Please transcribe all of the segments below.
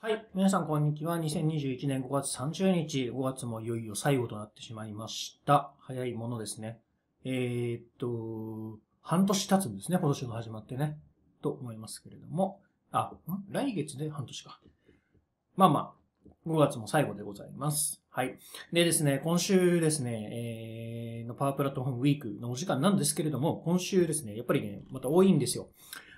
はい。皆さん、こんにちは。2021年5月30日、5月もいよいよ最後となってしまいました。早いものですね。えー、っと、半年経つんですね。今年が始まってね。と思いますけれども。あ、ん来月で半年か。まあまあ、5月も最後でございます。はい。でですね、今週ですね、えー、のパワープラットフォームウィークのお時間なんですけれども、今週ですね、やっぱりね、また多いんですよ。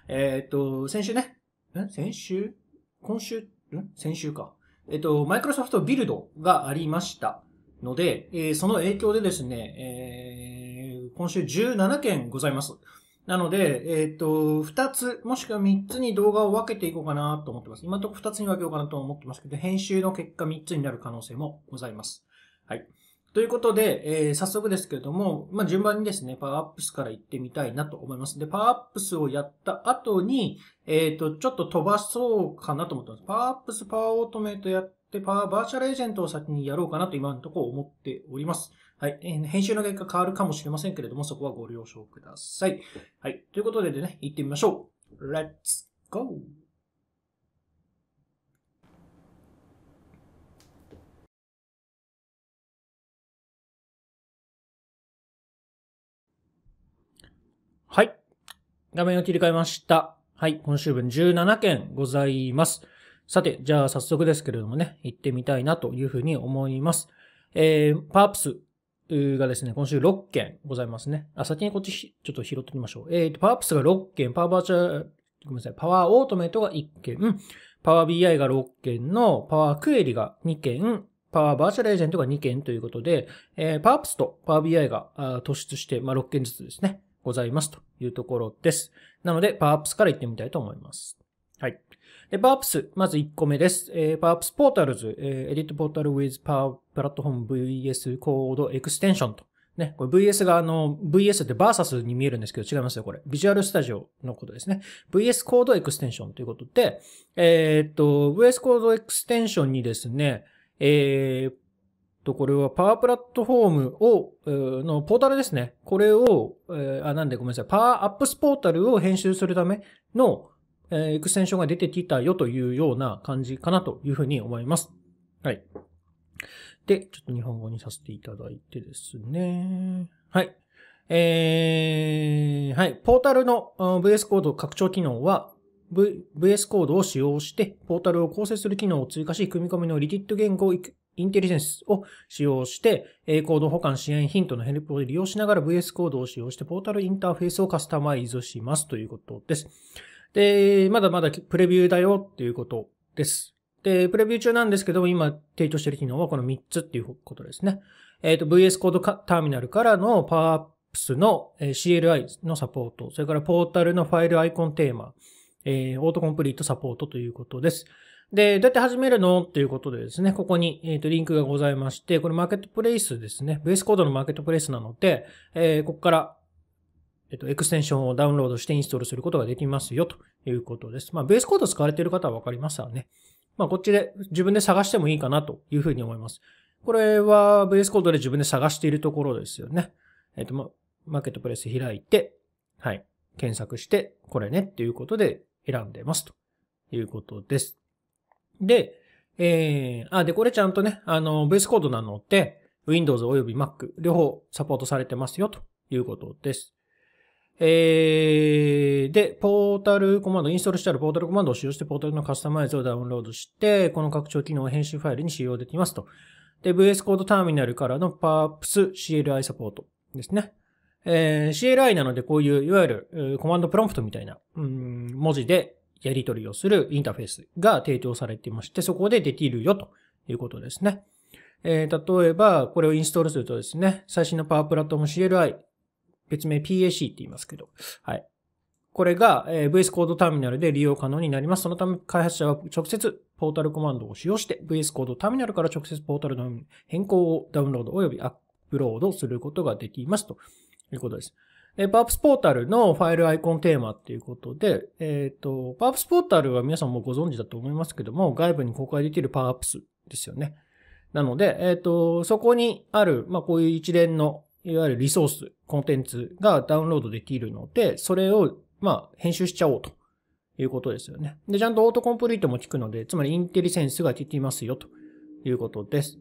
えー、っと、先週ね、ん先週今週先週か。えっと、マイクロソフトビルドがありましたので、えー、その影響でですね、えー、今週17件ございます。なので、えっ、ー、と、2つ、もしくは3つに動画を分けていこうかなと思ってます。今のところ2つに分けようかなと思ってますけど、編集の結果3つになる可能性もございます。はい。ということで、えー、早速ですけれども、まあ、順番にですね、パワーアップスから行ってみたいなと思います。で、パワーアップスをやった後に、えっ、ー、と、ちょっと飛ばそうかなと思ってます。パワーアップス、パワーオートメイトやって、パワーバーチャルエージェントを先にやろうかなと今のところ思っております。はい。えー、編集の結果変わるかもしれませんけれども、そこはご了承ください。はい。ということでね、行ってみましょう。Let's go! はい。画面を切り替えました。はい。今週分17件ございます。さて、じゃあ早速ですけれどもね、行ってみたいなというふうに思います。えー、パープスがですね、今週6件ございますね。あ、先にこっちちょっと拾ってみきましょう。えーと、パープスが6件、パワーバーチャル、ごめんなさい、パワーオートメイトが1件、パワー BI が6件の、パワークエリが2件、パワーバーチャルエージェントが2件ということで、えー、パワープスとパワー BI が突出して、まあ、6件ずつですね、ございますというところです。なので、パワーアップスから行ってみたいと思います。はい。で、パワーアップス、まず1個目です。えー、パワーアップスポータルズ、えー、エディットポータル with Power p l a t f VS コードエクステンションと。ね、これ VS があの、VS ってバーサスに見えるんですけど違いますよ、これ。ビジュアルスタジオのことですね。VS コードエクステンションということで、えー、っと、VS コードエクステンションにですね、えー、と、これはパワープラットフォームを、のポータルですね。これを、えあ、なんでごめんなさい。パワーアップスポータルを編集するための、えエクステンションが出てきたよというような感じかなというふうに思います。はい。で、ちょっと日本語にさせていただいてですね。はい。えー、はい。ポータルの VS コード拡張機能は、v、s コードを使用して、ポータルを構成する機能を追加し、組み込みのリキッド言語をインテリジェンスを使用して、コード保管支援ヒントのヘルプを利用しながら VS コードを使用してポータルインターフェースをカスタマイズしますということです。で、まだまだプレビューだよっていうことです。で、プレビュー中なんですけども、今提供している機能はこの3つっていうことですね。えっ、ー、と、VS コードターミナルからのパワーアップスの CLI のサポート、それからポータルのファイルアイコンテーマ、えー、オートコンプリートサポートということです。で、どうやって始めるのっていうことでですね、ここに、えっ、ー、と、リンクがございまして、これマーケットプレイスですね。ベースコードのマーケットプレイスなので、えー、ここから、えっ、ー、と、エクステンションをダウンロードしてインストールすることができますよ、ということです。まあ、ベースコード使われている方はわかりますわね。まあ、こっちで自分で探してもいいかなというふうに思います。これは、ベースコードで自分で探しているところですよね。えっ、と、ま、マーケットプレイス開いて、はい、検索して、これねっていうことで選んでますということです。で、えー、あ、で、これちゃんとね、あの、VS コードなので、Windows および Mac 両方サポートされてますよということです。えー、で、ポータルコマンド、インストールしてあるポータルコマンドを使用してポータルのカスタマイズをダウンロードして、この拡張機能を編集ファイルに使用できますと。で、VS コードターミナルからの PARPS CLI サポートですね。えー、CLI なのでこういう、いわゆるコマンドプロンプトみたいな、うん、文字でやり取りをするインターフェースが提供されていまして、そこでできるよということですね。えー、例えば、これをインストールするとですね、最新のパワープラットフォーム CLI、別名 PAC って言いますけど、はい。これが VS コードターミナルで利用可能になります。そのため開発者は直接ポータルコマンドを使用して VS コードターミナルから直接ポータルの変更をダウンロード及びアップロードすることができますということです。えー、バープスポータルのファイルアイコンテーマっていうことで、えっ、ー、と、バープスポータルは皆さんもご存知だと思いますけども、外部に公開できるパープスですよね。なので、えっ、ー、と、そこにある、まあ、こういう一連の、いわゆるリソース、コンテンツがダウンロードできるので、それを、まあ、編集しちゃおうということですよね。で、ちゃんとオートコンプリートも効くので、つまりインテリセンスが効きますよということです。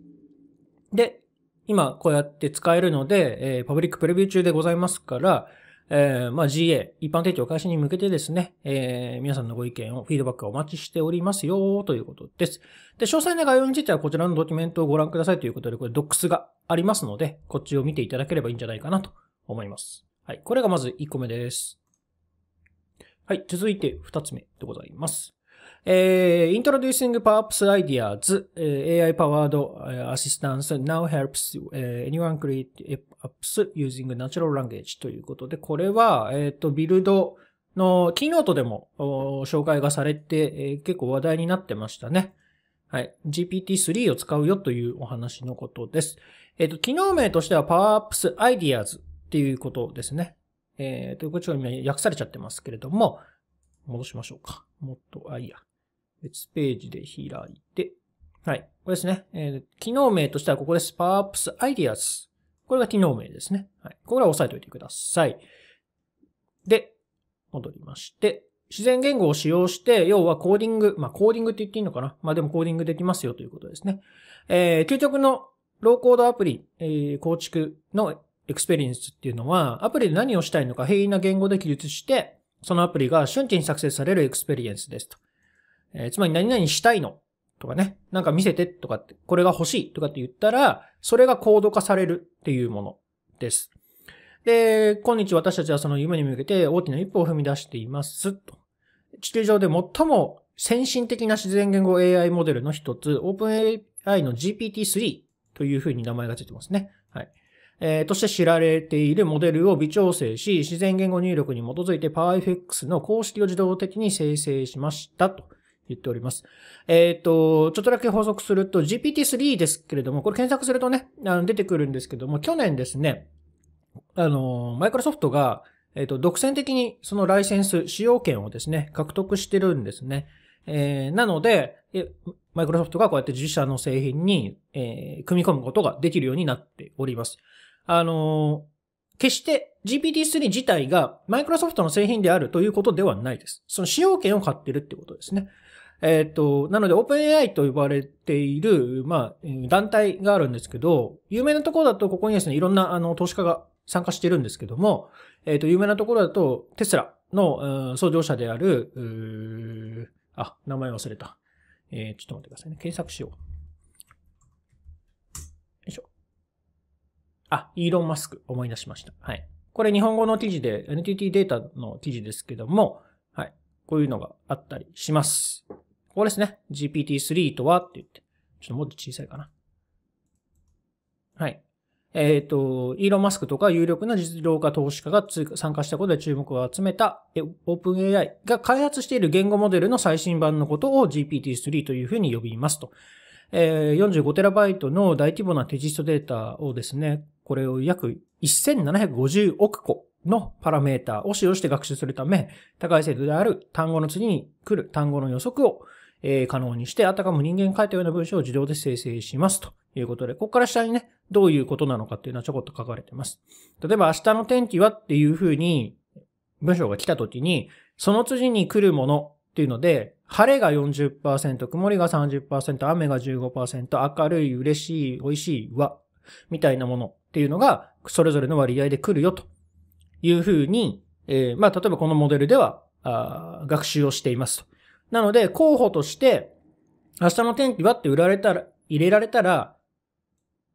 で、今こうやって使えるので、えー、パブリックプレビュー中でございますから、えー、まあ GA、一般提供開始に向けてですね、えー、皆さんのご意見を、フィードバックをお待ちしておりますよということです。で、詳細な概要についてはこちらのドキュメントをご覧くださいということで、これドックスがありますので、こっちを見ていただければいいんじゃないかなと思います。はい、これがまず1個目です。はい、続いて2つ目でございます。えー、Introducing p e r h p s Ideas、AI Powered Assistance Now Helps、Anyone Create Apps Using Natural Language ということで、これは、えっ、ー、と、ビルドのキーノートでも紹介がされて、えー、結構話題になってましたね。はい。GPT-3 を使うよというお話のことです。えっ、ー、と、機能名としては p e r h p s Ideas っていうことですね。えっ、ー、と、こっちは今訳されちゃってますけれども、戻しましょうか。もっと、あ、いいや。別ページで開いて、はい。これですね。えー、機能名としてはここです。p ープスアイディアス。これが機能名ですね。はい。これは押さえておいてください。で、戻りまして、自然言語を使用して、要はコーディング、まあコーディングって言っていいのかなまあでもコーディングできますよということですね。えー、究極のローコードアプリ、えー、構築のエクスペリエンスっていうのは、アプリで何をしたいのか平易な言語で記述して、そのアプリが瞬時に作成されるエクスペリエンスですと。えー、つまり何々したいのとかね、なんか見せてとかって、これが欲しいとかって言ったら、それが高度化されるっていうものです。で、今日私たちはその夢に向けて大きな一歩を踏み出していますと。地球上で最も先進的な自然言語 AI モデルの一つ、OpenAI の GPT-3 というふうに名前がついてますね。はい。えー、として知られているモデルを微調整し、自然言語入力に基づいて PowerFX の公式を自動的に生成しましたと。言っております。えっ、ー、と、ちょっとだけ補足すると GPT-3 ですけれども、これ検索するとね、あの出てくるんですけども、去年ですね、あの、マイクロソフトが、えっ、ー、と、独占的にそのライセンス、使用権をですね、獲得してるんですね。えー、なので、マイクロソフトがこうやって自社の製品に、えー、組み込むことができるようになっております。あの決して GPT-3 自体がマイクロソフトの製品であるということではないです。その使用権を買ってるってことですね。えっ、ー、と、なので OpenAI と呼ばれている、まあ、団体があるんですけど、有名なところだとここにですね、いろんなあの投資家が参加してるんですけども、えっ、ー、と、有名なところだとテスラの創業者である、あ、名前忘れた。えー、ちょっと待ってくださいね。検索しよう。よいしょ。あ、イーロン・マスク、思い出しました。はい。これ日本語の記事で、NTT データの記事ですけども、はい。こういうのがあったりします。ここですね。GPT-3 とはって言って。ちょっともっと小さいかな。はい。えっ、ー、と、イーロン・マスクとか有力な実業家投資家が参加したことで注目を集めたオープン AI が開発している言語モデルの最新版のことを GPT-3 というふうに呼びますと。えー、45TB の大規模なテキストデータをですね、これを約1750億個のパラメータを使用して学習するため、高い精度である単語の次に来る単語の予測をえ可能にして、あたかも人間書いたような文章を自動で生成しますということで、ここから下にね、どういうことなのかっていうのはちょこっと書かれてます。例えば、明日の天気はっていうふうに、文章が来た時に、その次に来るものっていうので、晴れが40%、曇りが30%、雨が15%、明るい、嬉しい、美味しい、は、みたいなものっていうのが、それぞれの割合で来るよというふうに、えー、まあ、例えばこのモデルでは、あ学習をしていますと。なので、候補として、明日の天気はって売られたら、入れられたら、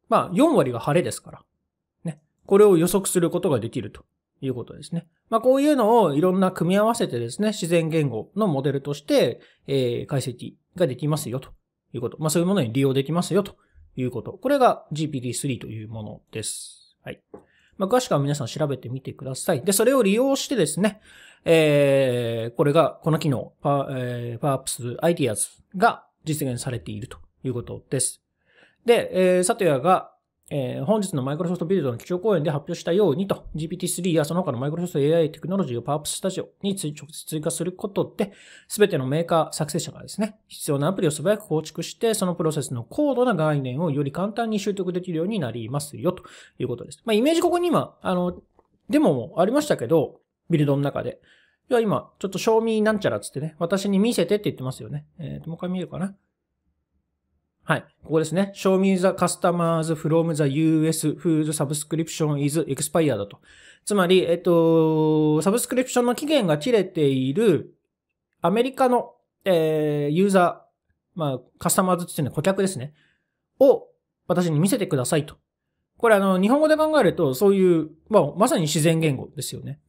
まあ、4割が晴れですから。ね。これを予測することができるということですね。まあ、こういうのをいろんな組み合わせてですね、自然言語のモデルとして、えー、解析ができますよということ。まあ、そういうものに利用できますよということ。これが GPT-3 というものです。はい。まあ、詳しくは皆さん調べてみてください。で、それを利用してですね、えー、これが、この機能、パ,、えー、パープス、アイディアズが実現されているということです。で、えー、サトヤが、えー、本日のマイクロソフトビルドの基調講演で発表したようにと、GPT-3 やその他のマイクロソフト AI テクノロジーをパープススタジオに直接追加することで、すべてのメーカー作成者がですね、必要なアプリを素早く構築して、そのプロセスの高度な概念をより簡単に習得できるようになりますよということです。まあ、イメージここに今、あの、デモもありましたけど、ビルドの中で。では今、ちょっと賞味なんちゃらつってね、私に見せてって言ってますよね。えっ、ー、と、もう一回見えるかなはい。ここですね。Show me the customers from the US food subscription is expired と。つまり、えっと、サブスクリプションの期限が切れているアメリカの、えー、ユーザー、まあ、カスタマーズっていうのは顧客ですね。を私に見せてくださいと。これあの、日本語で考えると、そういう、まあ、まさに自然言語ですよね。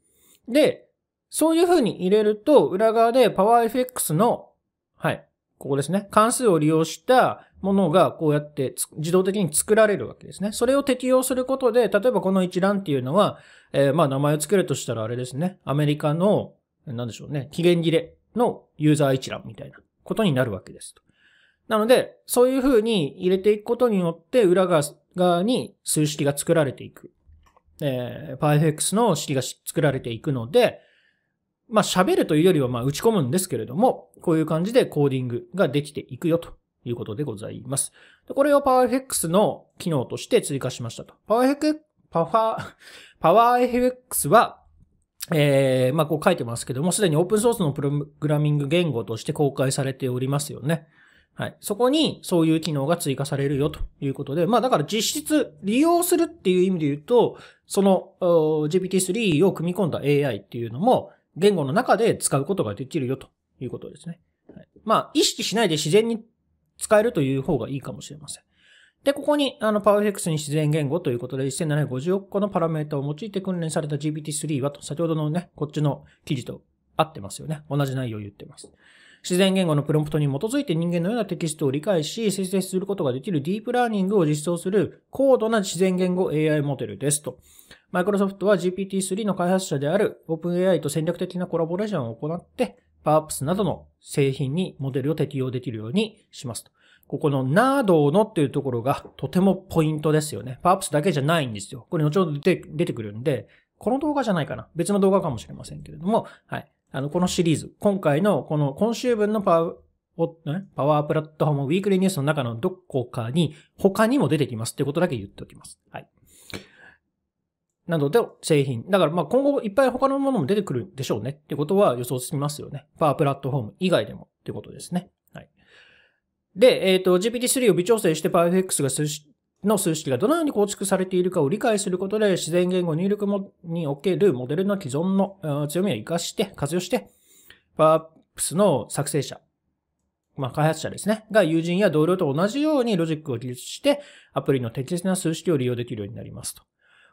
で、そういう風に入れると、裏側で PowerFX の、はい、ここですね。関数を利用したものがこうやって自動的に作られるわけですね。それを適用することで、例えばこの一覧っていうのは、えー、まあ名前を付けるとしたらあれですね。アメリカの、なんでしょうね。期限切れのユーザー一覧みたいなことになるわけですと。なので、そういう風に入れていくことによって、裏側に数式が作られていくえー、PyFX の式が作られていくので、まあ喋るというよりはまあ打ち込むんですけれども、こういう感じでコーディングができていくよということでございます。これを PowerFX の機能として追加しましたと。PowerFX、PowerFX は、えー、まあこう書いてますけども、すでにオープンソースのプログラミング言語として公開されておりますよね。はい。そこにそういう機能が追加されるよということで、まあだから実質利用するっていう意味で言うと、その GPT-3 を組み込んだ AI っていうのも言語の中で使うことができるよということですね。はい、まあ意識しないで自然に使えるという方がいいかもしれません。で、ここに、あの、パワーフェクスに自然言語ということで、1750億個のパラメータを用いて訓練された GPT-3 はと、先ほどのね、こっちの記事と合ってますよね。同じ内容を言ってます。自然言語のプロンプトに基づいて人間のようなテキストを理解し、生成することができるディープラーニングを実装する高度な自然言語 AI モデルですと。マイクロソフトは GPT-3 の開発者である OpenAI と戦略的なコラボレーションを行って、PowerPs などの製品にモデルを適用できるようにしますと。ここのなどのっていうところがとてもポイントですよね。PowerPs だけじゃないんですよ。これ後ほど出てくるんで、この動画じゃないかな。別の動画かもしれませんけれども、はい。あの、このシリーズ、今回のこの今週分のパワー、パワープラットフォームウィークリーニュースの中のどこかに、他にも出てきますってことだけ言っておきます。はい。なので、製品。だから、ま、今後いっぱい他のものも出てくるでしょうねってことは予想しますよね。パワープラットフォーム以外でもってことですね。はい。で、えっ、ー、と、GPT-3 を微調整して PowerFX がの数式がどのように構築されているかを理解することで、自然言語入力もにおけるモデルの既存の強みを活かして、活用して、パープスの作成者、まあ、開発者ですね、が友人や同僚と同じようにロジックを記述して、アプリの適切な数式を利用できるようになりますと。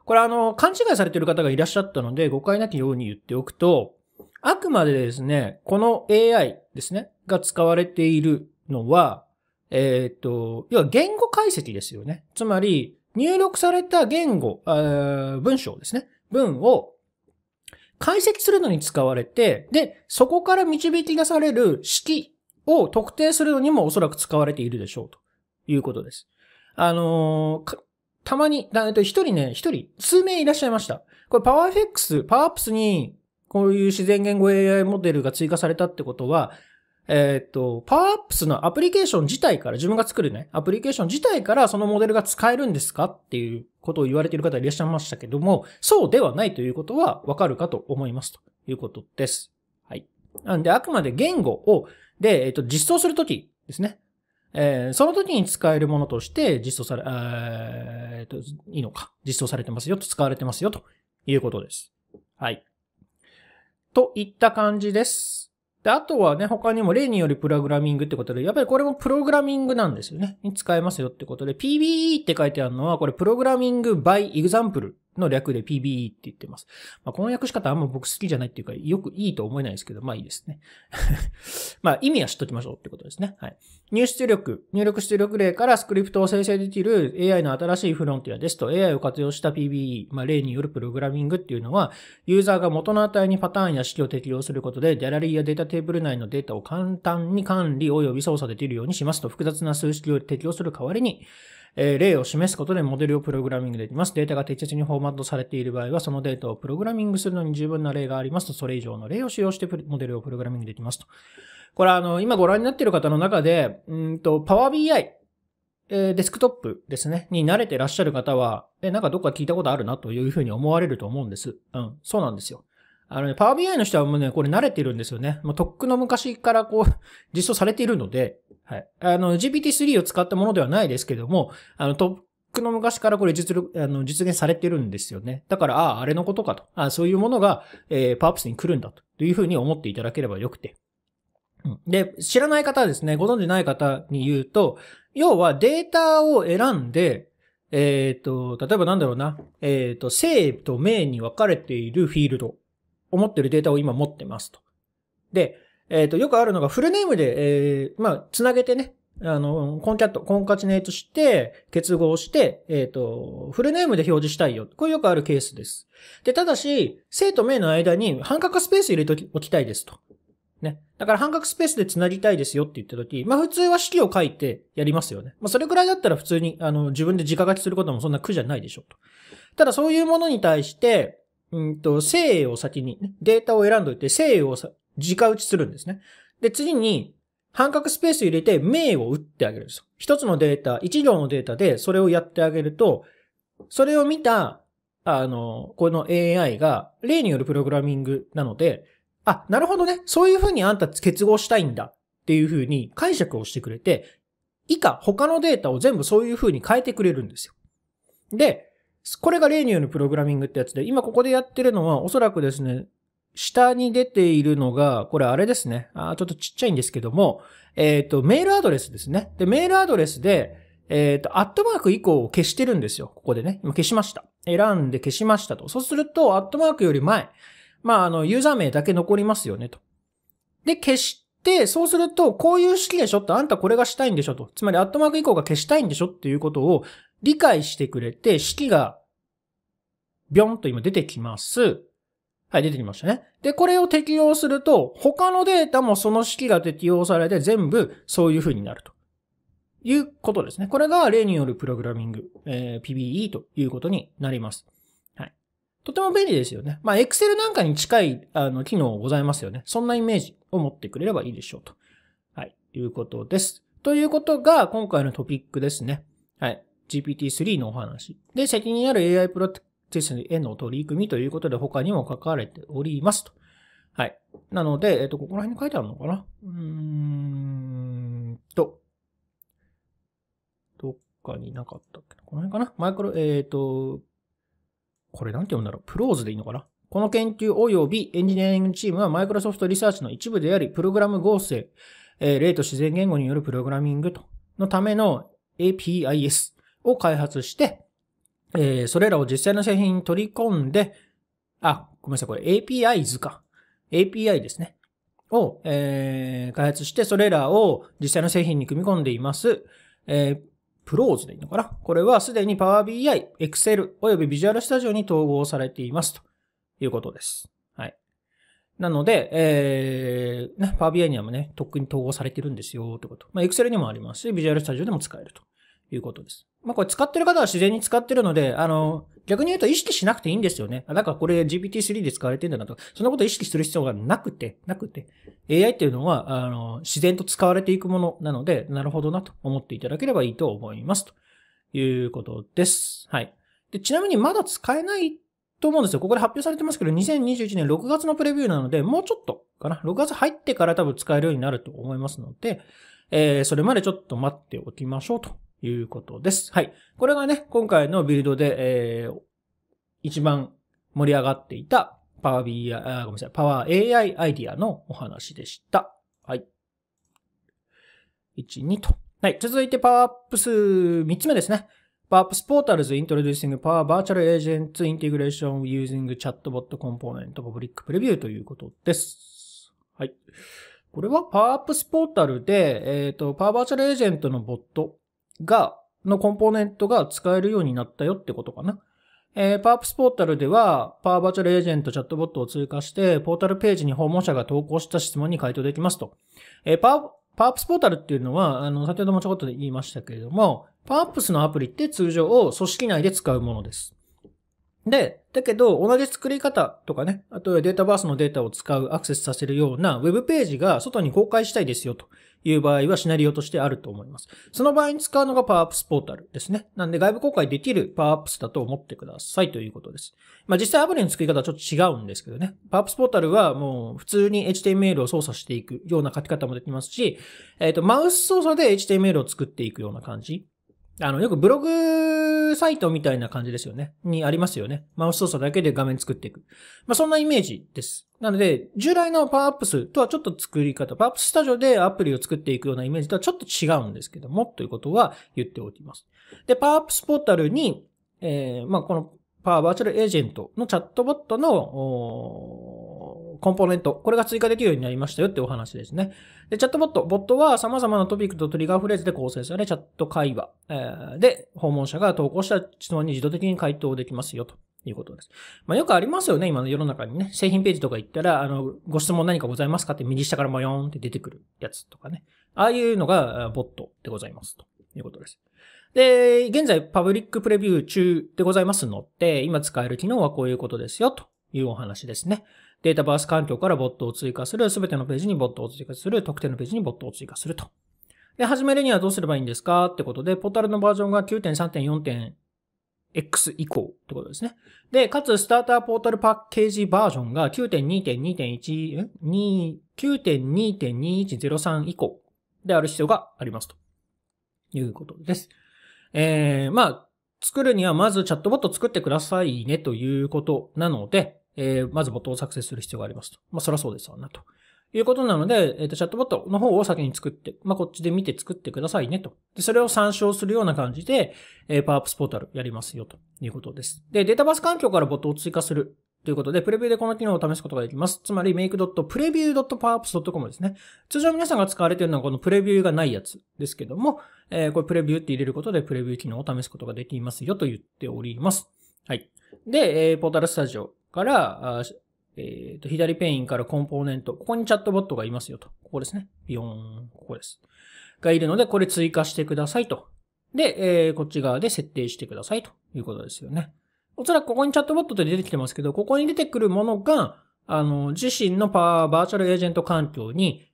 これあの、勘違いされている方がいらっしゃったので、誤解なきように言っておくと、あくまでですね、この AI ですね、が使われているのは、えっ、ー、と、要は言語解析ですよね。つまり、入力された言語、文章ですね。文を解析するのに使われて、で、そこから導き出される式を特定するのにもおそらく使われているでしょうということです。あのー、たまに、だと一人ね、一人、数名いらっしゃいました。これパワー FX、パワーアップスにこういう自然言語 AI モデルが追加されたってことは、えっ、と、パワーアップスのアプリケーション自体から、自分が作るね、アプリケーション自体からそのモデルが使えるんですかっていうことを言われている方いらっしゃいましたけども、そうではないということはわかるかと思いますということです。はい。なんで、あくまで言語を、で、えっ、と、実装するときですね。えー、その時に使えるものとして実装され、えー、と、いいのか。実装されてますよと、使われてますよということです。はい。といった感じです。で、あとはね、他にも例によりプログラミングってことで、やっぱりこれもプログラミングなんですよね。に使えますよってことで、PBE って書いてあるのは、これプログラミング by example の略で PBE って言ってます。まあ、この訳し方あんま僕好きじゃないっていうか、よくいいと思えないですけど、まあいいですね。まあ意味は知っときましょうってことですね。はい。入出力、入力出力例からスクリプトを生成できる AI の新しいフロンティアですと AI を活用した PBE、まあ例によるプログラミングっていうのは、ユーザーが元の値にパターンや式を適用することで、ギャラリーやデータテーブル内のデータを簡単に管理及び操作できるようにしますと、複雑な数式を適用する代わりに、え例を示すことでモデルをプログラミングできます。データが適切にフォーマットされている場合は、そのデータをプログラミングするのに十分な例がありますと、それ以上の例を使用してモデルをプログラミングできますと。これあの、今ご覧になっている方の中で、うんと、Power BI、えデスクトップですね、に慣れてらっしゃる方は、え、なんかどっか聞いたことあるなというふうに思われると思うんです。うん、そうなんですよ。あのね、Power BI の人はもうね、これ慣れてるんですよね。もうとっくの昔からこう、実装されているので、はい。あの、GPT-3 を使ったものではないですけども、あの、とっくの昔からこれ実力、あの、実現されてるんですよね。だから、ああ、あれのことかと。ああ、そういうものが、えー、パープスに来るんだと。というふうに思っていただければよくて。うん、で、知らない方はですね、ご存知ない方に言うと、要はデータを選んで、えっ、ー、と、例えばなんだろうな、えっ、ー、と、生と名に分かれているフィールド、思ってるデータを今持ってますと。で、えっ、ー、と、よくあるのがフルネームで、えー、まあ、つなげてね、あの、コンキャット、コンカチネートして、結合して、えっ、ー、と、フルネームで表示したいよ。これよくあるケースです。で、ただし、生と名の間に半角スペース入れておきたいですと。ね。だから半角スペースで繋ぎたいですよって言ったとき、まあ普通は式を書いてやりますよね。まあそれくらいだったら普通に、あの、自分で直書きすることもそんな苦じゃないでしょうと。ただそういうものに対して、うんと、生を先に、ね、データを選んどいて、生を直打ちするんですね。で、次に、半角スペース入れて、名を打ってあげるんですよ。一つのデータ、一行のデータでそれをやってあげると、それを見た、あの、この AI が、例によるプログラミングなので、あ、なるほどね。そういうふうにあんた結合したいんだっていうふうに解釈をしてくれて、以下、他のデータを全部そういうふうに変えてくれるんですよ。で、これが例によるプログラミングってやつで、今ここでやってるのはおそらくですね、下に出ているのが、これあれですね。あちょっとちっちゃいんですけども、えっ、ー、と、メールアドレスですね。で、メールアドレスで、えっ、ー、と、アットマーク以降を消してるんですよ。ここでね。今消しました。選んで消しましたと。そうすると、アットマークより前、まあ、あの、ユーザー名だけ残りますよね、と。で、消して、そうすると、こういう式でしょと、あんたこれがしたいんでしょと。つまり、アットマーク以降が消したいんでしょっていうことを理解してくれて、式が、ビョンと今出てきます。はい、出てきましたね。で、これを適用すると、他のデータもその式が適用されて全部そういう風になると。いうことですね。これが例によるプログラミング、えー、PBE ということになります。はい。とても便利ですよね。まあ、Excel なんかに近い、あの、機能ございますよね。そんなイメージを持ってくれればいいでしょうと。はい。いうことです。ということが、今回のトピックですね。はい。GPT-3 のお話。で、責任ある AI プロ実への取り組みということで他にも書かれておりますと。はい。なので、えっと、ここら辺に書いてあるのかなうーんと。どっかになかったっけなこの辺かなマイクロ、えっ、ー、と、これなんて読むんだろうプローズでいいのかなこの研究及びエンジニアリングチームはマイクロソフトリサーチの一部であり、プログラム合成、えー、例と自然言語によるプログラミングと、のための APIS を開発して、えー、それらを実際の製品に取り込んで、あ、ごめんなさい、これ a p i 図か。API ですね。を、えー、開発して、それらを実際の製品に組み込んでいます。えー、プローズでいいのかなこれはすでに Power BI、Excel および Visual Studio に統合されていますということです。はい。なので、えー、ね、Power BI にはもね、とっくに統合されてるんですよってこと。まあ、Excel にもありますし、Visual Studio でも使えるということです。まあ、これ使ってる方は自然に使ってるので、あの、逆に言うと意識しなくていいんですよね。あ、だからこれ GPT-3 で使われてんだなとか、そんなこと意識する必要がなくて、なくて。AI っていうのは、あの、自然と使われていくものなので、なるほどなと思っていただければいいと思います。ということです。はい。で、ちなみにまだ使えないと思うんですよ。ここで発表されてますけど、2021年6月のプレビューなので、もうちょっとかな。6月入ってから多分使えるようになると思いますので、えー、それまでちょっと待っておきましょうということです。はい。これがね、今回のビルドで、えー、一番盛り上がっていた Power BI、あごめんなさい、Power AI アイディアのお話でした。はい。1、2と。はい。続いて Power Apps 3つ目ですね。Power Apps Portals Introducing Power Virtual Agents Integration Using Chatbot Component Public Preview ということです。はい。これは Power Apps Portal で、えっ、ー、と、Power Virtual Agent のボットが、のコンポーネントが使えるようになったよってことかな。えー、パープスポータルでは、パワーバーチャルエージェントチャットボットを追加して、ポータルページに訪問者が投稿した質問に回答できますと。えー、パー、パープスポータルっていうのは、あの、先ほどもちょこっと言いましたけれども、パープスのアプリって通常を組織内で使うものです。で、だけど、同じ作り方とかね、あとはデータバースのデータを使う、アクセスさせるような Web ページが外に公開したいですよという場合はシナリオとしてあると思います。その場合に使うのがパワーアップスポータルですね。なんで外部公開できるパワーアップスだと思ってくださいということです。まあ実際アプリの作り方はちょっと違うんですけどね。パワーアップスポータルはもう普通に HTML を操作していくような書き方もできますし、えっ、ー、と、マウス操作で HTML を作っていくような感じ。あの、よくブログサイトみたいな感じですよね。にありますよね。マウス操作だけで画面作っていく。まあ、そんなイメージです。なので、従来のパワーアップスとはちょっと作り方、パワーアップスタジオでアプリを作っていくようなイメージとはちょっと違うんですけども、ということは言っておきます。で、パワーアップスポータルに、えー、まあ、このパワーバーチャルエージェントのチャットボットの、コンポーネント、これが追加できるようになりましたよってお話ですね。で、チャットボット、ボットは様々なトピックとトリガーフレーズで構成され、チャット会話、えで、訪問者が投稿した質問に自動的に回答できますよと。いうことです。まあ、よくありますよね、今の世の中にね。製品ページとか行ったら、あの、ご質問何かございますかって右下からもよーんって出てくるやつとかね。ああいうのが、ボットでございます。ということです。で、現在パブリックプレビュー中でございますので、今使える機能はこういうことですよ、というお話ですね。データバース環境からボットを追加する、すべてのページにボットを追加する、特定のページにボットを追加すると。で、始めるにはどうすればいいんですかってことで、ポータルのバージョンが 9.3.4.x 以降ってことですね。で、かつ、スターターポータルパッケージバージョンが9.2.2.1、9.2.2103以降である必要がありますと。いうことです。えー、まあ、作るにはまずチャットボット作ってくださいねということなので、えー、まずボットを作成する必要がありますと。まあ、そらそうですわな、ということなので、えっ、ー、と、チャットボットの方を先に作って、まあ、こっちで見て作ってくださいね、と。で、それを参照するような感じで、えー、パワーアップスポータルやりますよ、ということです。で、データバース環境からボットを追加するということで、プレビューでこの機能を試すことができます。つまり、make.preview.powerapps.com ですね。通常皆さんが使われているのはこのプレビューがないやつですけども、えー、これプレビューって入れることでプレビュー機能を試すことができますよと言っております。はい。で、えー、ポータルスタジオから、えっ、ー、と、左ペインからコンポーネント。ここにチャットボットがいますよと。ここですね。ビヨーン。ここです。がいるので、これ追加してくださいと。で、えー、こっち側で設定してくださいということですよね。おそらくここにチャットボットって出てきてますけど、ここに出てくるものが、あの、自身のパーバーチャルエージェント環境に、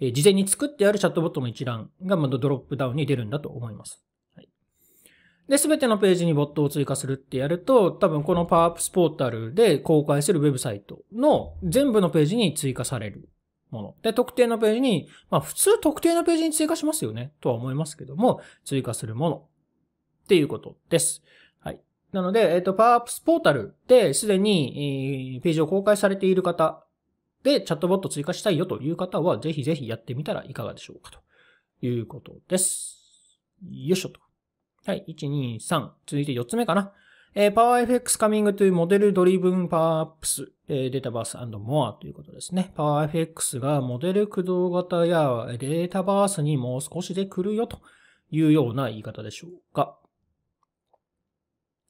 えー、事前に作ってあるチャットボットの一覧が、まあ、ドロップダウンに出るんだと思います。で、すべてのページにボットを追加するってやると、多分このパワーアップスポータルで公開するウェブサイトの全部のページに追加されるもの。で、特定のページに、まあ普通特定のページに追加しますよね、とは思いますけども、追加するものっていうことです。はい。なので、えっ、と、パワーアップスポータルですでに、えー、ページを公開されている方で、チャットボット追加したいよという方は、ぜひぜひやってみたらいかがでしょうかということです。よいしょと。はい、1、2、3。続いて4つ目かな。えー、PowerFX coming to model driven power ups、ー、database and more ということですね。PowerFX がモデル駆動型やデータバースにもう少しで来るよというような言い方でしょうか。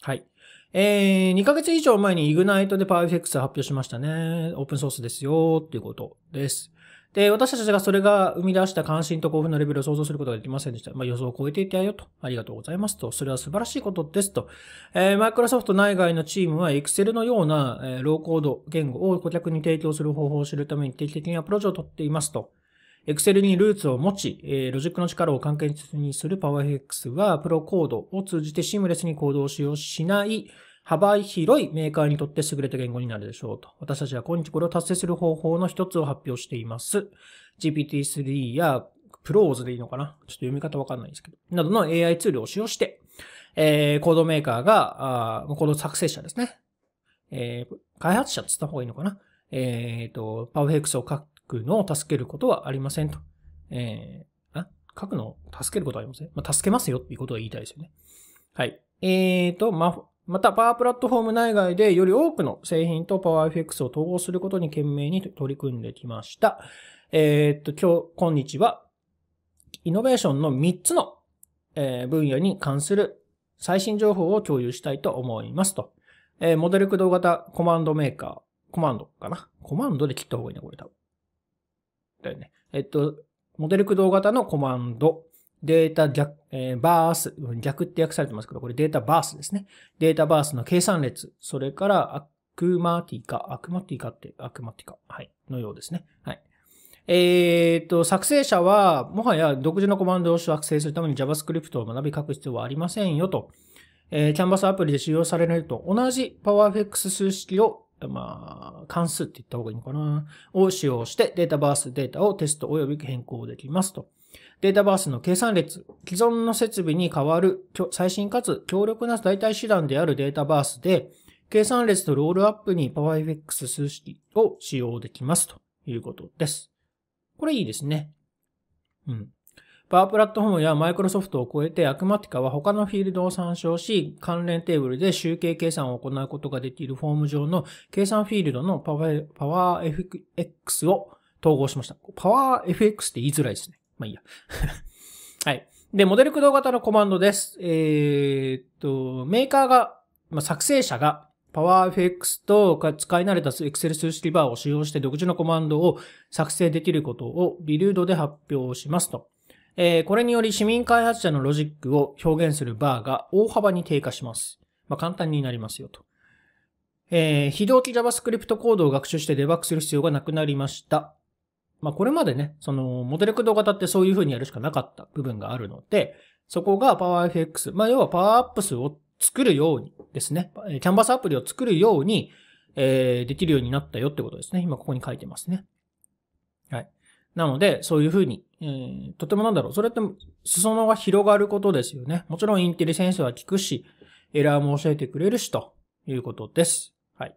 はい。えー、2ヶ月以上前に Ignite で PowerFX 発表しましたね。オープンソースですよっていうことです。で、私たちがそれが生み出した関心と興奮のレベルを想像することができませんでした。まあ、予想を超えていたよと。ありがとうございますと。それは素晴らしいことですと。えー、マイクロソフト内外のチームは Excel のような、えー、ローコード言語を顧客に提供する方法を知るために定期的にアプローチをとっていますと。Excel にルーツを持ち、えー、ロジックの力を関係にする PowerFX は、プロコードを通じてシームレスに行動を使用しない、幅広いメーカーにとって優れた言語になるでしょうと。私たちは今日これを達成する方法の一つを発表しています。GPT-3 やプローズでいいのかなちょっと読み方わかんないんですけど。などの AI ツールを使用して、えー、コードメーカーが、あコード作成者ですね。えー、開発者って言った方がいいのかなえっ、ー、と、パーフェクスを書くのを助けることはありませんと。えー、あ書くのを助けることはありません。まあ、助けますよっていうことを言いたいですよね。はい。えっ、ー、と、ま、また、パワープラットフォーム内外でより多くの製品とパワー f x を統合することに懸命に取り組んできました。えー、っと、今日、今日は、イノベーションの3つの、え分野に関する最新情報を共有したいと思いますと。えー、モデル駆動型コマンドメーカー、コマンドかなコマンドで切った方がいいな、これ多分。だよね。えっと、モデル駆動型のコマンド。データ逆、えー、バース、逆って訳されてますけど、これデータバースですね。データバースの計算列、それからアクマティカ、アクマティカって、アクマティカ、はい、のようですね。はい。えっ、ー、と、作成者は、もはや独自のコマンドを作成するために JavaScript を学び書く必要はありませんよと、えー、キャンバスアプリで使用されると同じ PowerFX 数式を、まあ、関数って言った方がいいのかな、を使用してデータバースデータをテスト及び変更できますと。データバースの計算列、既存の設備に代わる最新かつ強力な代替手段であるデータバースで、計算列とロールアップに PowerFX 数式を使用できますということです。これいいですね。うん。パワープラットフォームやマイクロソフトを超えて、アクマティカは他のフィールドを参照し、関連テーブルで集計計算を行うことができるフォーム上の計算フィールドのパワー FX を統合しました。パワー FX って言いづらいですね。まあいいや。はい。で、モデル駆動型のコマンドです。えー、っと、メーカーが、まあ、作成者が PowerFX と使い慣れた Excel 数式バーを使用して独自のコマンドを作成できることをビルドで発表しますと。えー、これにより市民開発者のロジックを表現するバーが大幅に低下します。まあ、簡単になりますよと。えー、非同期 JavaScript コードを学習してデバッグする必要がなくなりました。まあこれまでね、そのモデル駆動型ってそういう風にやるしかなかった部分があるので、そこが PowerFX、まあ要はパワーアップスを作るようにですね、キャンバスアプリを作るように、えー、できるようになったよってことですね。今ここに書いてますね。はい。なので、そういうふうに、えー、とてもなんだろう。それって、裾野が広がることですよね。もちろんインテリセンスは効くし、エラーも教えてくれるし、ということです。はい。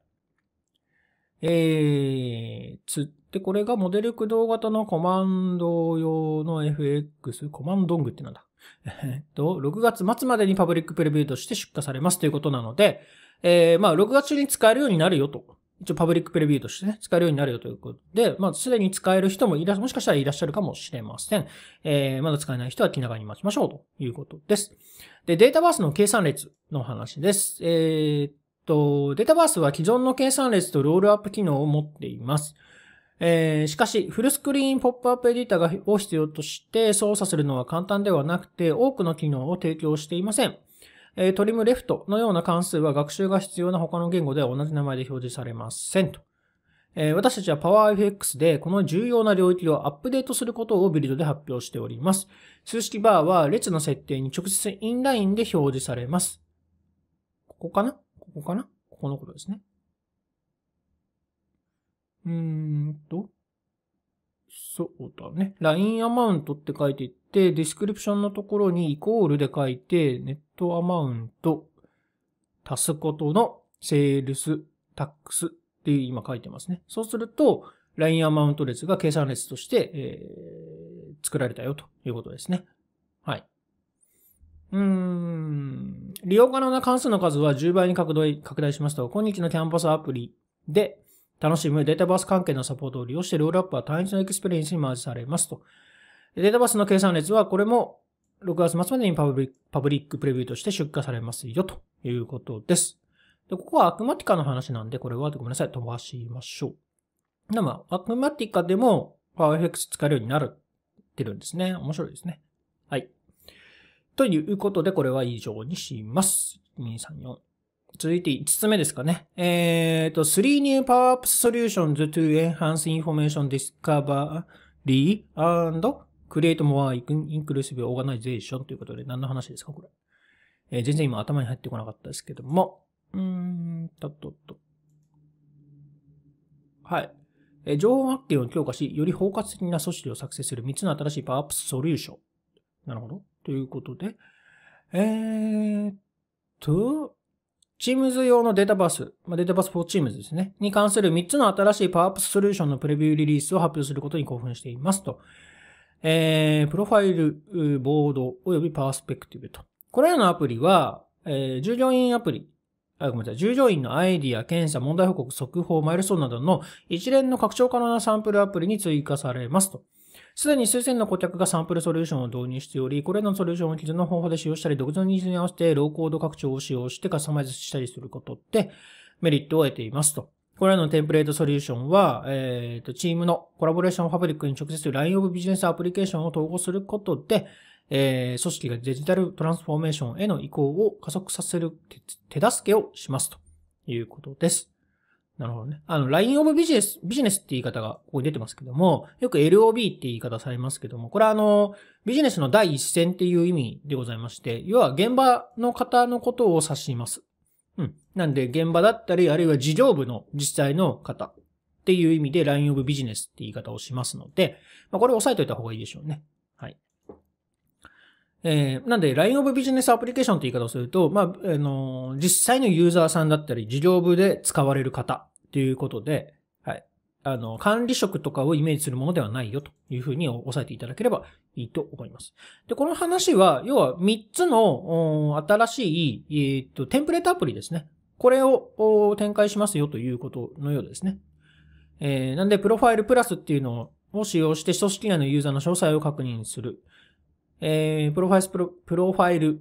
えー、つ、で、これがモデル駆動型のコマンド用の FX、コマンドングってなんだ。えっと、6月末までにパブリックプレビューとして出荷されますということなので、えー、まあ、6月中に使えるようになるよと。一応パブリックプレビューとしてね、使えるようになるよということで、まあ、すでに使える人もいら、もしかしたらいらっしゃるかもしれません。えー、まだ使えない人は気長に待ちましょうということです。で、データバースの計算列の話です。えー、と、データバースは既存の計算列とロールアップ機能を持っています。えー、しかし、フルスクリーンポップアップエディターを必要として操作するのは簡単ではなくて、多くの機能を提供していません。えー、トリムレフトのような関数は学習が必要な他の言語では同じ名前で表示されませんと。えー、私たちは PowerFX でこの重要な領域をアップデートすることをビルドで発表しております。数式バーは列の設定に直接インラインで表示されます。ここかなここかなここのことですね。うーんと、そうだね。LINE アマウントって書いていって、ディスクリプションのところにイコールで書いて、ネットアマウント足すことのセールスタックスって今書いてますね。そうすると、LINE アマウント列が計算列として、えー、作られたよということですね。はい。うーん。利用可能な関数の数は10倍に拡大しました。今日のキャンパスアプリで、楽しむデータバース関係のサポートを利用してロールアップは単一のエクスペリエンスにマージされますと。データバースの計算列はこれも6月末までにパブリパブリックプレビューとして出荷されますよということです。で、ここはアクマティカの話なんで、これはごめんなさい、飛ばしましょう。で、も、アクマティカでも PowerFX 使えるようになる、ってるんですね。面白いですね。はい。ということで、これは以上にします。2、3、4。続いて5つ目ですかね。えっ、ー、と、3 new power-up solutions s to enhance information discovery and create more inclusive organization ということで、何の話ですか、これ。えー、全然今頭に入ってこなかったですけども。うーん、たっとっと。はい。えー、情報発見を強化し、より包括的な組織を作成する3つの新しいパワーアップソリューション。なるほど。ということで。えー、っと、Teams 用のデータバース、データバース for Teams ですね、に関する3つの新しいパワーアップソリューションのプレビューリリースを発表することに興奮していますと。えー、プロファイル、ボード、およびパースペクティブと。これらのアプリは、えー、従業員アプリ、あ、ごめんなさい。従業員のアイディア、検査、問題報告、速報、マイルストーンなどの一連の拡張可能なサンプルアプリに追加されますと。すでに数千の顧客がサンプルソリューションを導入しており、これらのソリューションを既存の方法で使用したり、独自のニーズに合わせてローコード拡張を使用してカスタマイズしたりすることってメリットを得ていますと。これらのテンプレートソリューションは、えっ、ー、と、チームのコラボレーションファブリックに直接 LINE of Business アプリケーションを統合することで、えー、組織がデジタルトランスフォーメーションへの移行を加速させる手助けをしますということです。なるほどね。あの、ライン e of b u s i n ネスって言い方がここに出てますけども、よく LOB って言い方されますけども、これはあの、ビジネスの第一線っていう意味でございまして、要は現場の方のことを指します。うん。なんで、現場だったり、あるいは事業部の実際の方っていう意味でラインオブビジネスって言い方をしますので、まあ、これを押さえておいた方がいいでしょうね。はい。えー、なんで、LINE of Business Application って言い方をすると、まあ、あのー、実際のユーザーさんだったり、事業部で使われる方っていうことで、はい。あの、管理職とかをイメージするものではないよというふうに押さえていただければいいと思います。で、この話は、要は3つの新しい、えっ、と、テンプレートアプリですね。これを展開しますよということのようですね。えー、なんで、プロファイルプラスっていうのを使用して組織内のユーザーの詳細を確認する。えー、プロファイルプロ、プロファイル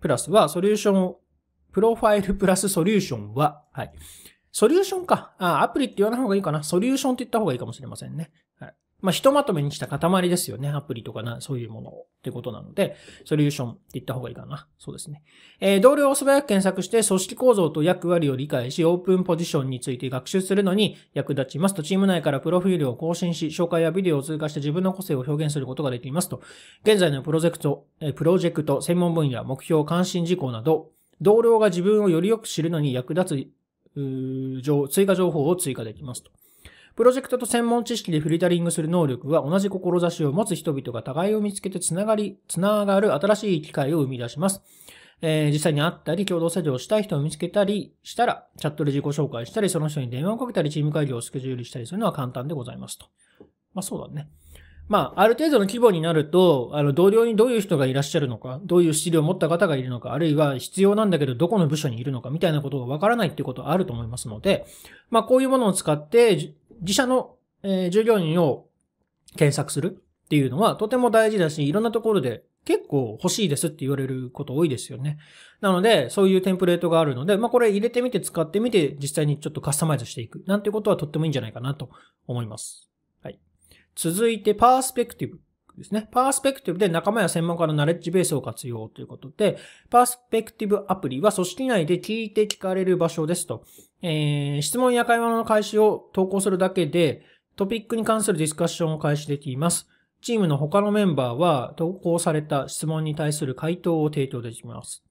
プラスは、ソリューションプロファイルプラスソリューションは、はい。ソリューションか。あ、アプリって言わない方がいいかな。ソリューションって言った方がいいかもしれませんね。まあ、ひとまとめにした塊ですよね。アプリとかな、そういうものを。ってことなので、ソリューションって言った方がいいかな。そうですね。えー、同僚を素早く検索して、組織構造と役割を理解し、オープンポジションについて学習するのに役立ちますと、チーム内からプロフィールを更新し、紹介やビデオを通過して自分の個性を表現することができますと、現在のプロジェクト、えプロジェクト、専門分野、目標、関心事項など、同僚が自分をよりよく知るのに役立つ、追加情報を追加できますと。プロジェクトと専門知識でフリタリングする能力は同じ志を持つ人々が互いを見つけてつながり、つながる新しい機会を生み出します。えー、実際に会ったり、共同作業をしたい人を見つけたりしたら、チャットで自己紹介したり、その人に電話をかけたり、チーム会議をスケジュールしたりするのは簡単でございますと。まあそうだね。まあ、ある程度の規模になると、あの、同僚にどういう人がいらっしゃるのか、どういう資料を持った方がいるのか、あるいは必要なんだけど、どこの部署にいるのか、みたいなことがわからないっていうことはあると思いますので、まあ、こういうものを使って、自社の、え従業員を検索するっていうのはとても大事だし、いろんなところで結構欲しいですって言われること多いですよね。なので、そういうテンプレートがあるので、まあこれ入れてみて使ってみて、実際にちょっとカスタマイズしていくなんてことはとってもいいんじゃないかなと思います。はい。続いて、パースペクティブ。ですね。パースペクティブで仲間や専門家のナレッジベースを活用ということで、パースペクティブアプリは組織内で聞いて聞かれる場所ですと。えー、質問や会話の開始を投稿するだけで、トピックに関するディスカッションを開始できます。チームの他のメンバーは投稿された質問に対する回答を提供できます。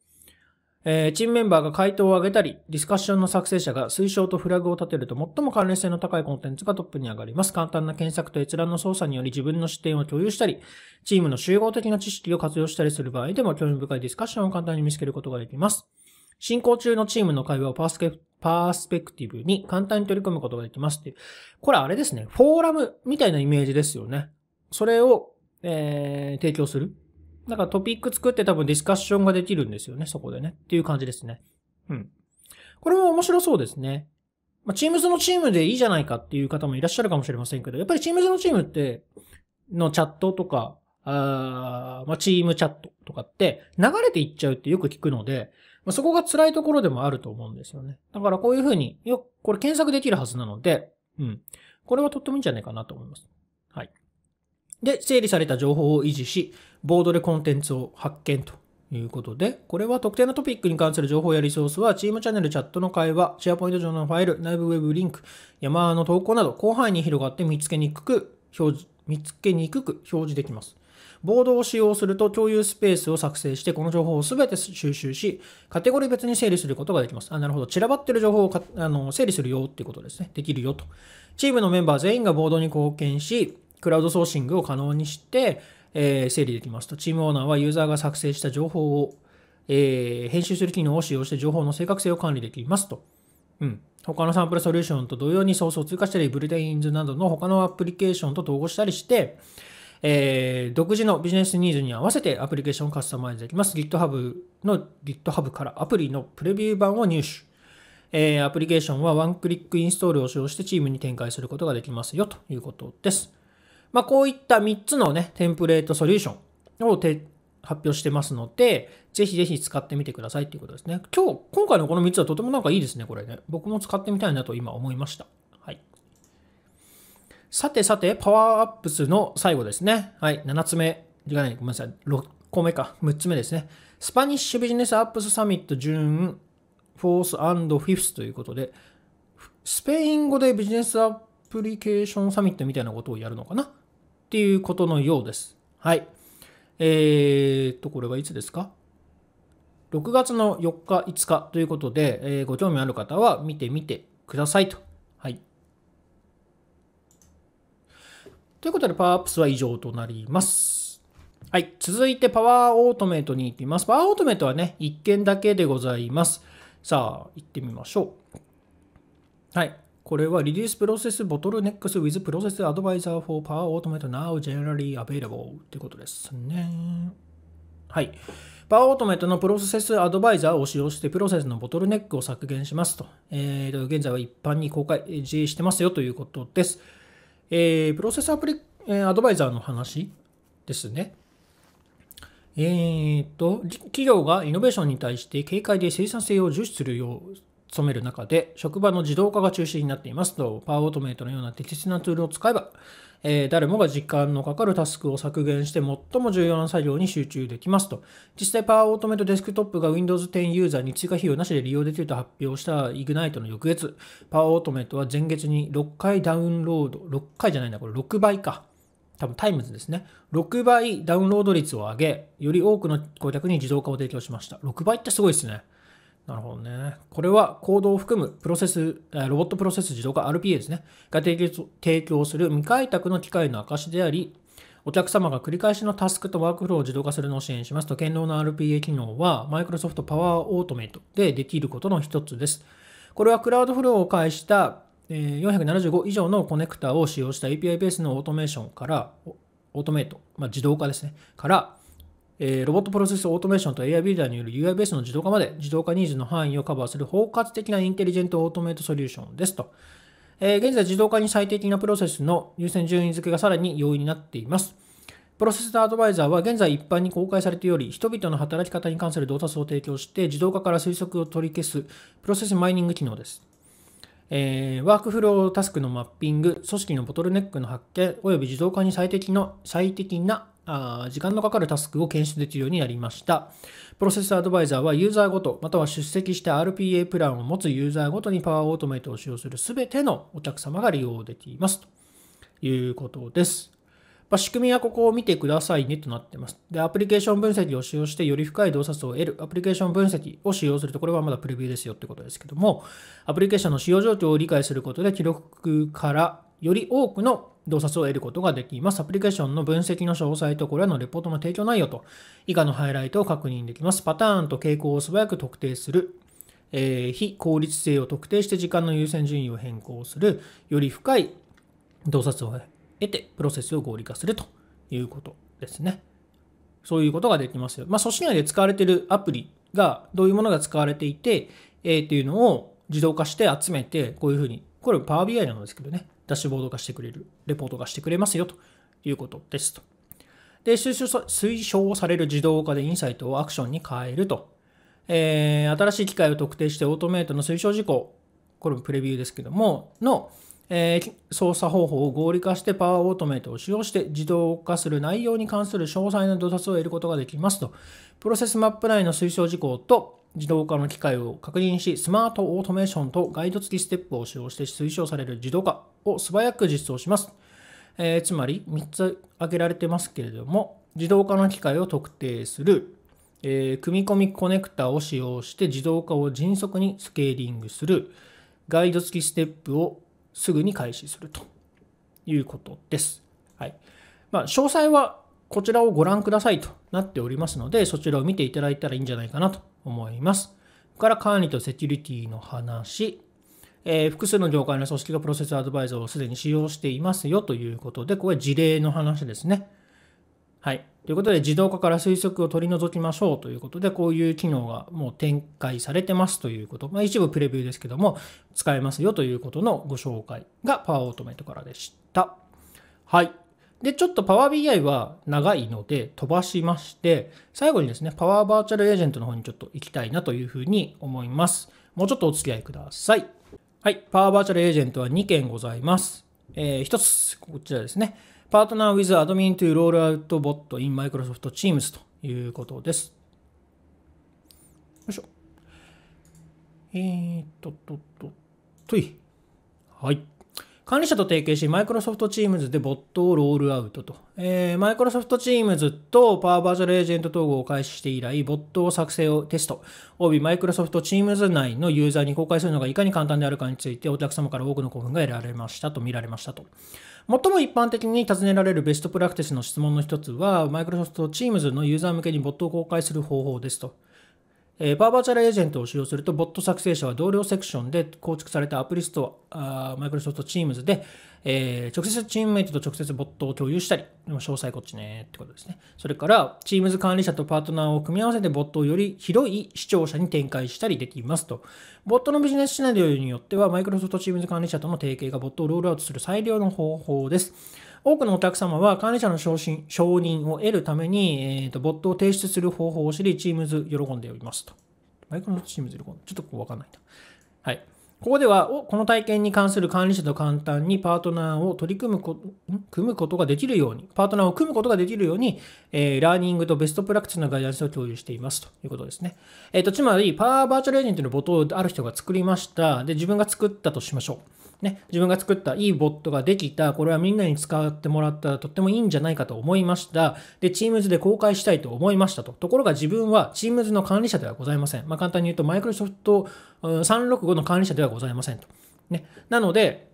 えー、チームメンバーが回答を上げたり、ディスカッションの作成者が推奨とフラグを立てると最も関連性の高いコンテンツがトップに上がります。簡単な検索と閲覧の操作により自分の視点を共有したり、チームの集合的な知識を活用したりする場合でも興味深いディスカッションを簡単に見つけることができます。進行中のチームの会話をパースケパースペクティブに簡単に取り組むことができますっていう。これあれですね。フォーラムみたいなイメージですよね。それを、えー、提供する。だからトピック作って多分ディスカッションができるんですよね。そこでね。っていう感じですね。うん。これも面白そうですね。まあ、チームズのチームでいいじゃないかっていう方もいらっしゃるかもしれませんけど、やっぱりチームズのチームって、のチャットとか、あまあ、チームチャットとかって流れていっちゃうってよく聞くので、まあ、そこが辛いところでもあると思うんですよね。だからこういうふうに、よ、これ検索できるはずなので、うん。これはとってもいいんじゃないかなと思います。はい。で、整理された情報を維持し、ボードでコンテンツを発見ということで、これは特定のトピックに関する情報やリソースは、チームチャンネル、チャットの会話、シェアポイント上のファイル、内部ウェブリンク、山の投稿など、広範囲に広がって見つけにくく表示、見つけにくく表示できます。ボードを使用すると共有スペースを作成して、この情報をすべて収集し、カテゴリー別に整理することができます。あなるほど。散らばってる情報をあの整理するよっていうことですね。できるよと。チームのメンバー全員がボードに貢献し、クラウドソーシングを可能にして、え整理できますと。チームオーナーはユーザーが作成した情報を、え編集する機能を使用して情報の正確性を管理できますと。うん。他のサンプルソリューションと同様にソースを追加したり、ブルテインズなどの他のアプリケーションと統合したりして、えー、独自のビジネスニーズに合わせてアプリケーションをカスタマイズできます。GitHub の GitHub からアプリのプレビュー版を入手。えー、アプリケーションはワンクリックインストールを使用してチームに展開することができますよということです。まあ、こういった3つのね、テンプレートソリューションを発表してますので、ぜひぜひ使ってみてくださいということですね。今日、今回のこの3つはとてもなんかいいですね、これね。僕も使ってみたいなと今思いました。さてさて、パワーアップスの最後ですね。はい、7つ目。じゃない、ごめんなさい。6個目か。6つ目ですね。スパニッシュビジネスアップスサミットジューンフ 5th ということで、スペイン語でビジネスアプリケーションサミットみたいなことをやるのかなっていうことのようです。はい。えー、っと、これはいつですか ?6 月の4日、5日ということで、えー、ご興味ある方は見てみてくださいと。はい。ということで、パワーアップスは以上となります。はい。続いて、パワーオートメイトに行ってみます。パワーオートメイトはね、1件だけでございます。さあ、行ってみましょう。はい。これはリリースプロセスボトルネックス with プロセスアドバイザー for Power Automate Now Generally Available ってことですね。はい。パワーオートメイトのプロセスアドバイザーを使用してプロセスのボトルネックを削減しますと。えー、と現在は一般に公開自してますよということです。えー、プロセスアプリ、えー、アドバイザーの話ですね。えー、っと、企業がイノベーションに対して軽快で生産性を重視するよう努める中で、職場の自動化が中心になっていますと、パワーオートメイトのような適切なツールを使えば、えー、誰もが時間のかかるタスクを削減して最も重要な作業に集中できますと。実際、パワーオートメイトデスクトップが Windows 10ユーザーに追加費用なしで利用できると発表した Ignite の翌月、パワーオートメイトは前月に6回ダウンロード、6回じゃないんだ、これ6倍か。多分タイムズですね。6倍ダウンロード率を上げ、より多くの顧客に自動化を提供しました。6倍ってすごいですね。なるほどね。これはードを含むプロセス、ロボットプロセス自動化 RPA ですね。が提供する未開拓の機械の証であり、お客様が繰り返しのタスクとワークフローを自動化するのを支援しますと、堅牢な RPA 機能は Microsoft Power Automate でできることの一つです。これはクラウドフローを介した475以上のコネクタを使用した API ベースのオートメーションから、オートメイト、まあ、自動化ですね、からえー、ロボットプロセスオートメーションと AI ビルダーによる UI ベースの自動化まで自動化ニーズの範囲をカバーする包括的なインテリジェントオートメイトソリューションですと。えー、現在自動化に最適なプロセスの優先順位付けがさらに容易になっています。プロセスアドバイザーは現在一般に公開されており、人々の働き方に関する洞察を提供して自動化から推測を取り消すプロセスマイニング機能です。えー、ワークフロータスクのマッピング、組織のボトルネックの発見、および自動化に最適の最適なあ時間のかかるタスクを検出できるようになりました。プロセスアドバイザーはユーザーごと、または出席した RPA プランを持つユーザーごとにパワーオートメイトを使用する全てのお客様が利用できます。ということです。ま仕組みはここを見てくださいねとなってます。で、アプリケーション分析を使用してより深い洞察を得る、アプリケーション分析を使用すると、これはまだプレビューですよってことですけども、アプリケーションの使用状況を理解することで、記録からより多くの洞察を得ることができます。アプリケーションの分析の詳細とこれらのレポートの提供内容と以下のハイライトを確認できます。パターンと傾向を素早く特定する。えー、非効率性を特定して時間の優先順位を変更する。より深い洞察を得てプロセスを合理化するということですね。そういうことができますよ。まあ、組織内で使われているアプリがどういうものが使われていて、えー、っていうのを自動化して集めて、こういうふうに、これ Power BI なんですけどね、ダッシュボード化してくれる、レポートがしてくれますよということですと。で、推奨される自動化でインサイトをアクションに変えると。えー、新しい機械を特定してオートメイトの推奨事項、これもプレビューですけども、の、えー、操作方法を合理化してパワーオートメイトを使用して自動化する内容に関する詳細な洞察を得ることができますと。プロセスマップ内の推奨事項と、自動化の機会を確認し、スマートオートメーションとガイド付きステップを使用して推奨される自動化を素早く実装します。えー、つまり、3つ挙げられてますけれども、自動化の機会を特定する、えー、組み込みコネクタを使用して自動化を迅速にスケーリングする、ガイド付きステップをすぐに開始するということです。はいまあ、詳細はこちらをご覧くださいとなっておりますので、そちらを見ていただいたらいいんじゃないかなと思います。から管理とセキュリティの話、えー、複数の業界の組織がプロセスアドバイザーをすでに使用していますよということで、これ事例の話ですね。はい。ということで、自動化から推測を取り除きましょうということで、こういう機能がもう展開されてますということ。まあ、一部プレビューですけども、使えますよということのご紹介がパワーオートメイトからでした。はい。で、ちょっと Power BI は長いので飛ばしまして、最後にですね、Power Virtual Agent の方にちょっと行きたいなというふうに思います。もうちょっとお付き合いください。はい、Power Virtual Agent は2件ございます。えー、1つ、こちらですね。Partner with Admin to Roll Out Bot in Microsoft Teams ということです。よいしょ。えー、っと、と、と、とい。はい。管理者と提携し、マイクロソフトチームズでボットをロールアウトと。え c マイクロソフトチームズとパワーバーチャルエージェント統合を開始して以来、ボットを作成をテスト、m i びマイクロソフトチームズ内のユーザーに公開するのがいかに簡単であるかについて、お客様から多くの興奮が得られましたと見られましたと。最も一般的に尋ねられるベストプラクティスの質問の一つは、マイクロソフトチームズのユーザー向けにボットを公開する方法ですと。えー、バーバーチャルエージェントを使用すると、ボット作成者は同僚セクションで構築されたアプリストア、マイクロソフト Teams で、えー、直接チームメイトと直接ボットを共有したり、詳細こっちねってことですね。それから、Teams 管理者とパートナーを組み合わせてボットをより広い視聴者に展開したりできますと。ボットのビジネスシナリオによっては、マイクロソフト Teams 管理者との提携がボットをロールアウトする最良の方法です。多くのお客様は管理者の承認承認を得るために、えーと、ボットを提出する方法を知り、Teams 喜んでおりますと。マイクロのチームズ喜んで、ちょっとこう。わかんないな。はい。ここでは、この体験に関する管理者と簡単にパートナーを取り組むこと、組むことができるように、パートナーを組むことができるように、えー、ラーニングとベストプラクティスのガイダンスを共有していますということですね。えっ、ー、と、つまり、パワーバーチャルエージェントのボトをある人が作りました。で、自分が作ったとしましょう。ね、自分が作ったいいボットができた、これはみんなに使ってもらったらとってもいいんじゃないかと思いました。で、Teams で公開したいと思いましたと。ところが自分は Teams の管理者ではございません。まあ、簡単に言うと Microsoft 365の管理者ではございませんと。ね、なので、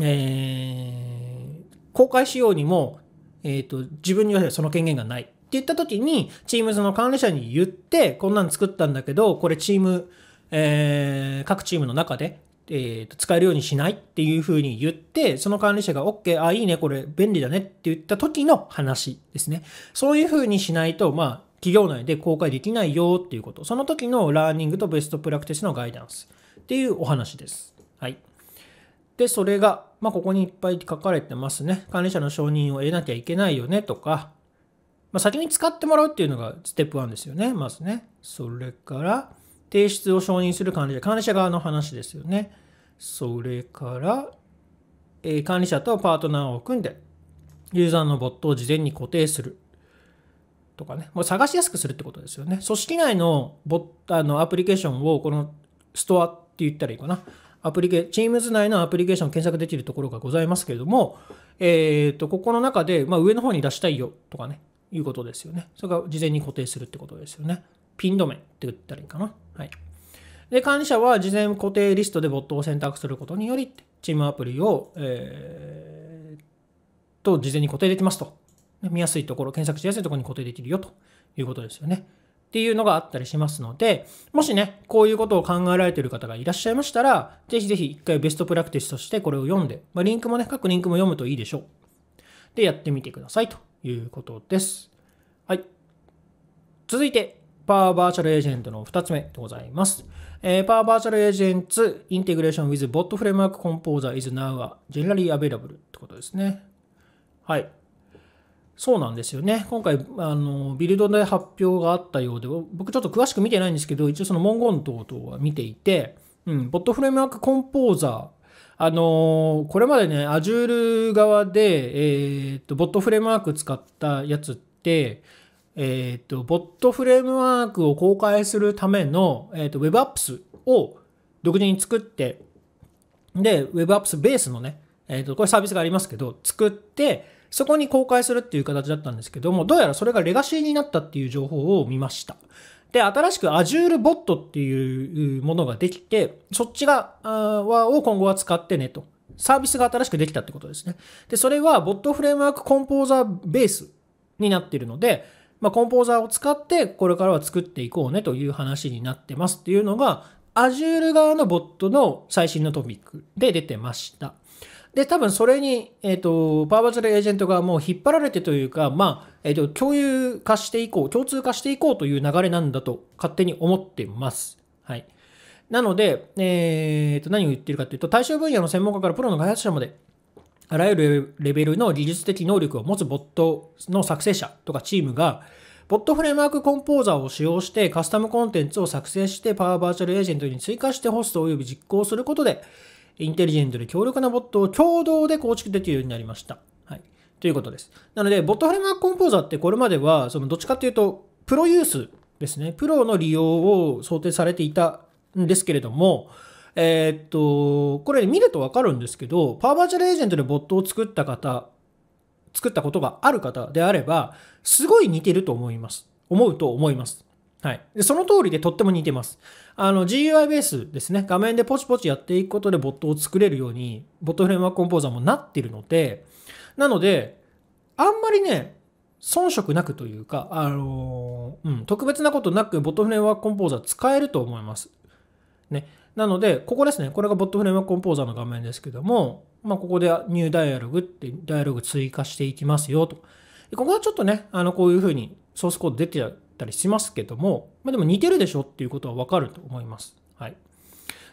えー、公開しようにも、えっ、ー、と、自分にはその権限がない。って言った時に、Teams の管理者に言って、こんなん作ったんだけど、これチーム、えー、各チームの中でえー、と使えるようにしないっていうふうに言って、その管理者が OK、あ、いいね、これ便利だねって言った時の話ですね。そういうふうにしないと、まあ、企業内で公開できないよっていうこと。その時のラーニングとベストプラクティスのガイダンスっていうお話です。はい。で、それが、まあ、ここにいっぱい書かれてますね。管理者の承認を得なきゃいけないよねとか、まあ、先に使ってもらうっていうのがステップ1ですよね。まずね。それから、提出を承認する管理者、管理者側の話ですよね。それから、え管理者とパートナーを組んで、ユーザーのボットを事前に固定する。とかね、もう探しやすくするってことですよね。組織内のボあのアプリケーションを、このストアって言ったらいいかな。アプリケ、Teams 内のアプリケーションを検索できるところがございますけれども、えっ、ー、と、ここの中で、まあ、上の方に出したいよとかね、いうことですよね。それが事前に固定するってことですよね。ピン止めって言ったらいいかな。はい。で、管理者は事前固定リストでボットを選択することにより、チームアプリを、えー、と、事前に固定できますと。見やすいところ、検索しやすいところに固定できるよということですよね。っていうのがあったりしますので、もしね、こういうことを考えられている方がいらっしゃいましたら、ぜひぜひ一回ベストプラクティスとしてこれを読んで、まあ、リンクもね、各リンクも読むといいでしょう。で、やってみてくださいということです。はい。続いて、パワーバーチャルエージェントの2つ目でございます。えパワーバーチャルエージェント、インテグレーション with bot framework composer ジェ n ラリーアベラブルってことですね。はい。そうなんですよね。今回、あの、ビルドで発表があったようで、僕ちょっと詳しく見てないんですけど、一応その文言等々は見ていて、うん、ボットフレームワーク、コンポーザーあのこれまでね、Azure 側で、えっ、と、ボットフレームワーク使ったやつって、えっ、ー、と、ボットフレームワークを公開するための、えっ、ー、と、WebApps を独自に作って、で、WebApps ベースのね、えっ、ー、と、これサービスがありますけど、作って、そこに公開するっていう形だったんですけども、どうやらそれがレガシーになったっていう情報を見ました。で、新しく Azure Bot っていうものができて、そっちが、は、を今後は使ってねと。サービスが新しくできたってことですね。で、それは Bot フレームワークコンポーザーベースになっているので、まあ、コンポーザーを使ってこれからは作っていこうねという話になってますっていうのが Azure 側のボットの最新のトピックで出てました。で、多分それに、えっ、ー、と、パワーバズルエージェントがもう引っ張られてというか、まあ、えっ、ー、と、共有化していこう、共通化していこうという流れなんだと勝手に思ってます。はい。なので、えっ、ー、と、何を言ってるかというと、対象分野の専門家からプロの開発者まで、あらゆるレベルの技術的能力を持つボットの作成者とかチームが、ボットフレームワークコンポーザーを使用してカスタムコンテンツを作成してパワーバーチャルエージェントに追加してホスト及び実行することで、インテリジェントで強力なボットを共同で構築できるようになりました。はい。ということです。なので、ボットフレームワークコンポーザーってこれまでは、そのどっちかっていうと、プロユースですね。プロの利用を想定されていたんですけれども、えー、っと、これ見るとわかるんですけど、パワーバーチャルエージェントでボットを作った方、作ったことがある方であれば、すごい似てると思います。思うと思います。はい。で、その通りでとっても似てます。あの、GUI ベースですね。画面でポチポチやっていくことでボットを作れるように、ボットフレームワークコンポーザーもなってるので、なので、あんまりね、遜色なくというか、あのー、うん、特別なことなく、ボトフレームワークコンポーザー使えると思います。ね。なので、ここですね。これが Bot フレームワコンポーザーの画面ですけども、まあ、ここでニューダイアログって、ダイアログ追加していきますよと。ここはちょっとね、あの、こういうふうにソースコード出てたりしますけども、まあ、でも似てるでしょっていうことはわかると思います。はい。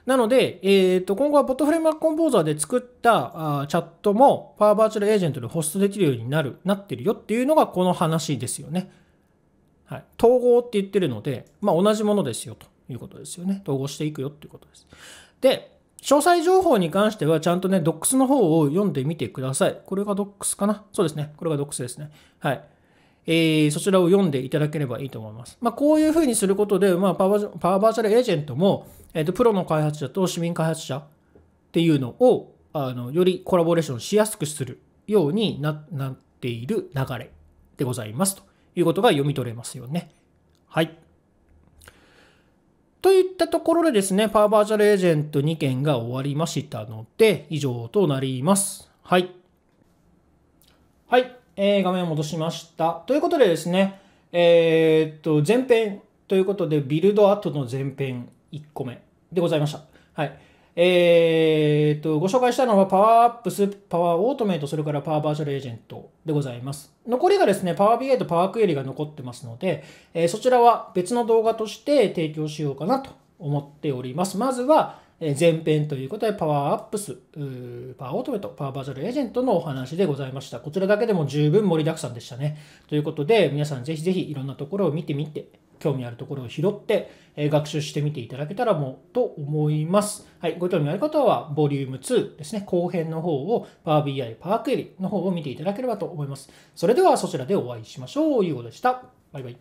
なので、えっ、ー、と、今後は Bot フレームワコンポーザーで作ったあチャットもパワーバーチャルエージェントでホストできるようになる、なってるよっていうのがこの話ですよね。はい。統合って言ってるので、まあ、同じものですよと。いうことですよね。統合していくよっていうことです。で、詳細情報に関してはちゃんとね、DOCS の方を読んでみてください。これが DOCS かなそうですね。これが DOCS ですね。はい。えー、そちらを読んでいただければいいと思います。まあ、こういうふうにすることで、まあ、パワーパワバーチャルエージェントも、えーと、とプロの開発者と市民開発者っていうのをあのよりコラボレーションしやすくするようにななっている流れでございますということが読み取れますよね。はい。といったところでですね、パワーバーチャルエージェント2件が終わりましたので、以上となります。はい。はい。えー、画面を戻しました。ということでですね、えー、っと、前編ということで、ビルドアートの前編1個目でございました。はい。えー、っと、ご紹介したのはパワーアップス、パワーオートメイト、それからパワーバーチャルエージェントでございます。残りがですね、パワー b a とパワークエリが残ってますので、えー、そちらは別の動画として提供しようかなと思っております。まずは、前編ということで、パワーアップス、パワーオートメイト、パワーバーチャルエージェントのお話でございました。こちらだけでも十分盛りだくさんでしたね。ということで、皆さんぜひぜひいろんなところを見てみて興味あるところを拾って、え学習してみていただけたらもと思います。はい、ご興味ある方は、ボリューム2ですね、後編の方をバービーアイ、パークエリの方を見ていただければと思います。それではそちらでお会いしましょう。ゆうごでした。バイバイ。